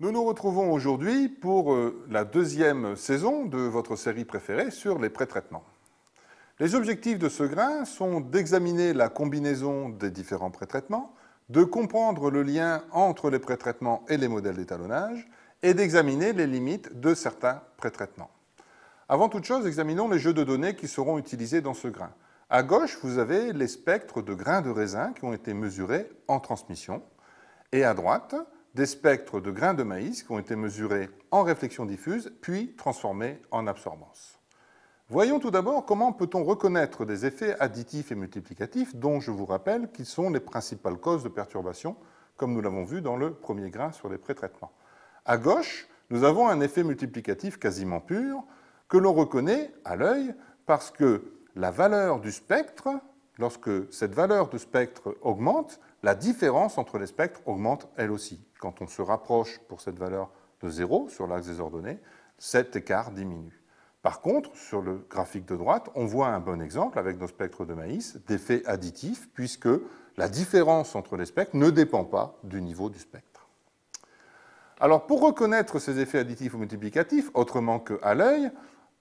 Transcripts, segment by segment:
Nous nous retrouvons aujourd'hui pour euh, la deuxième saison de votre série préférée sur les prétraitements. Les objectifs de ce grain sont d'examiner la combinaison des différents prétraitements, de comprendre le lien entre les prétraitements et les modèles d'étalonnage, et d'examiner les limites de certains prétraitements. Avant toute chose, examinons les jeux de données qui seront utilisés dans ce grain. À gauche, vous avez les spectres de grains de raisin qui ont été mesurés en transmission, et à droite, des spectres de grains de maïs qui ont été mesurés en réflexion diffuse, puis transformés en absorbance. Voyons tout d'abord comment peut-on reconnaître des effets additifs et multiplicatifs dont je vous rappelle qu'ils sont les principales causes de perturbation, comme nous l'avons vu dans le premier grain sur les pré-traitements. À gauche, nous avons un effet multiplicatif quasiment pur que l'on reconnaît à l'œil parce que la valeur du spectre Lorsque cette valeur de spectre augmente, la différence entre les spectres augmente elle aussi. Quand on se rapproche pour cette valeur de 0 sur l'axe des ordonnées, cet écart diminue. Par contre, sur le graphique de droite, on voit un bon exemple avec nos spectres de maïs d'effet additif, puisque la différence entre les spectres ne dépend pas du niveau du spectre. Alors, pour reconnaître ces effets additifs ou multiplicatifs, autrement qu'à l'œil,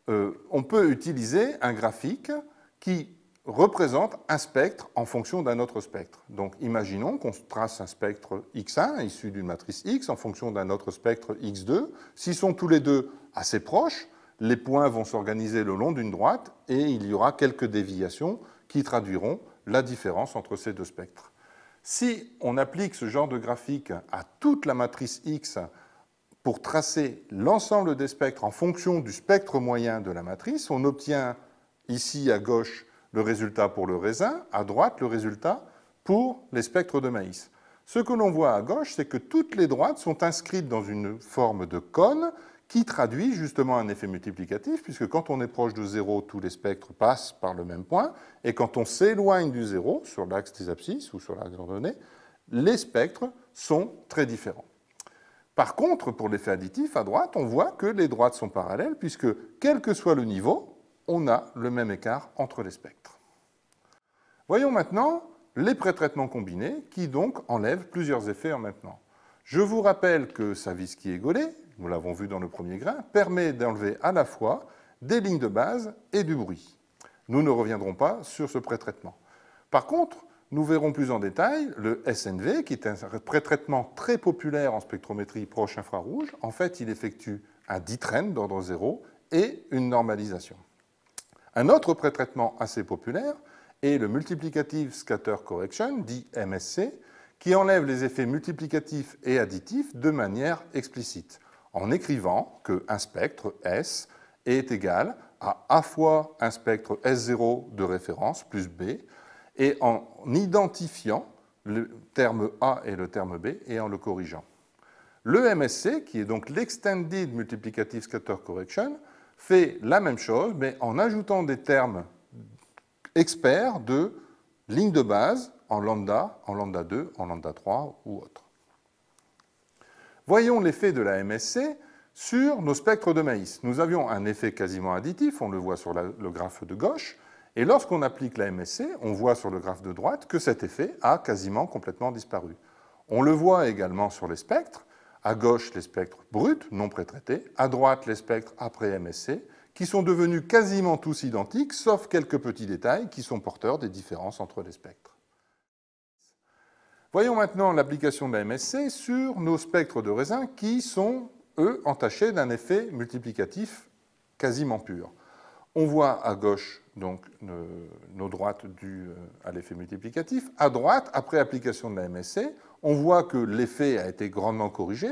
euh, on peut utiliser un graphique qui représente un spectre en fonction d'un autre spectre. Donc imaginons qu'on trace un spectre X1 issu d'une matrice X en fonction d'un autre spectre X2. S'ils sont tous les deux assez proches, les points vont s'organiser le long d'une droite et il y aura quelques déviations qui traduiront la différence entre ces deux spectres. Si on applique ce genre de graphique à toute la matrice X pour tracer l'ensemble des spectres en fonction du spectre moyen de la matrice, on obtient ici à gauche le résultat pour le raisin, à droite, le résultat pour les spectres de maïs. Ce que l'on voit à gauche, c'est que toutes les droites sont inscrites dans une forme de cône qui traduit justement un effet multiplicatif, puisque quand on est proche de zéro, tous les spectres passent par le même point, et quand on s'éloigne du zéro, sur l'axe des abscisses ou sur l'axe ordonnées, les spectres sont très différents. Par contre, pour l'effet additif, à droite, on voit que les droites sont parallèles, puisque quel que soit le niveau, on a le même écart entre les spectres. Voyons maintenant les prétraitements combinés qui donc enlèvent plusieurs effets en maintenant. Je vous rappelle que qui est gaulée, nous l'avons vu dans le premier grain, permet d'enlever à la fois des lignes de base et du bruit. Nous ne reviendrons pas sur ce prétraitement. Par contre, nous verrons plus en détail le SNV, qui est un prétraitement très populaire en spectrométrie proche infrarouge. En fait, il effectue un ditraine d'ordre zéro et une normalisation. Un autre prétraitement assez populaire est le Multiplicative Scatter Correction, dit MSC, qui enlève les effets multiplicatifs et additifs de manière explicite, en écrivant qu'un spectre S est égal à A fois un spectre S0 de référence plus B, et en identifiant le terme A et le terme B et en le corrigeant. Le MSC, qui est donc l'Extended Multiplicative Scatter Correction, fait la même chose, mais en ajoutant des termes experts de ligne de base en lambda, en lambda 2, en lambda 3 ou autre. Voyons l'effet de la MSC sur nos spectres de maïs. Nous avions un effet quasiment additif, on le voit sur le graphe de gauche, et lorsqu'on applique la MSC, on voit sur le graphe de droite que cet effet a quasiment complètement disparu. On le voit également sur les spectres, à gauche, les spectres bruts, non prétraités. À droite, les spectres après MSC, qui sont devenus quasiment tous identiques, sauf quelques petits détails qui sont porteurs des différences entre les spectres. Voyons maintenant l'application de la MSC sur nos spectres de raisin qui sont, eux, entachés d'un effet multiplicatif quasiment pur. On voit à gauche donc nos droites dues euh, à l'effet multiplicatif. À droite, après application de la MSC, on voit que l'effet a été grandement corrigé.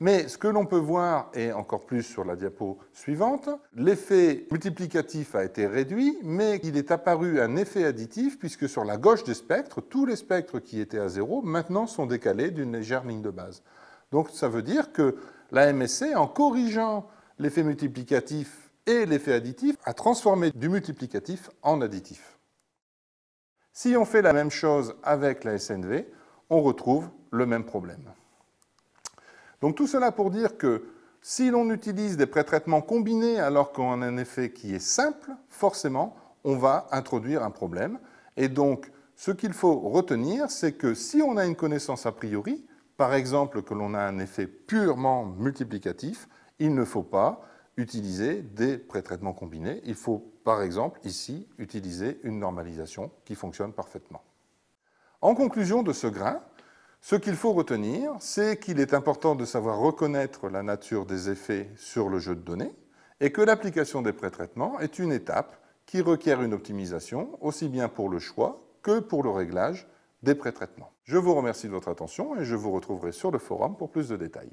Mais ce que l'on peut voir, et encore plus sur la diapo suivante, l'effet multiplicatif a été réduit, mais il est apparu un effet additif, puisque sur la gauche des spectres, tous les spectres qui étaient à zéro, maintenant sont décalés d'une légère ligne de base. Donc ça veut dire que la MSC, en corrigeant l'effet multiplicatif et l'effet additif à transformer du multiplicatif en additif. Si on fait la même chose avec la SNV, on retrouve le même problème. Donc tout cela pour dire que si l'on utilise des prétraitements combinés alors qu'on a un effet qui est simple, forcément, on va introduire un problème. Et donc, ce qu'il faut retenir, c'est que si on a une connaissance a priori, par exemple que l'on a un effet purement multiplicatif, il ne faut pas utiliser des pré-traitements combinés. Il faut, par exemple, ici, utiliser une normalisation qui fonctionne parfaitement. En conclusion de ce grain, ce qu'il faut retenir, c'est qu'il est important de savoir reconnaître la nature des effets sur le jeu de données et que l'application des pré-traitements est une étape qui requiert une optimisation aussi bien pour le choix que pour le réglage des prétraitements. traitements Je vous remercie de votre attention et je vous retrouverai sur le forum pour plus de détails.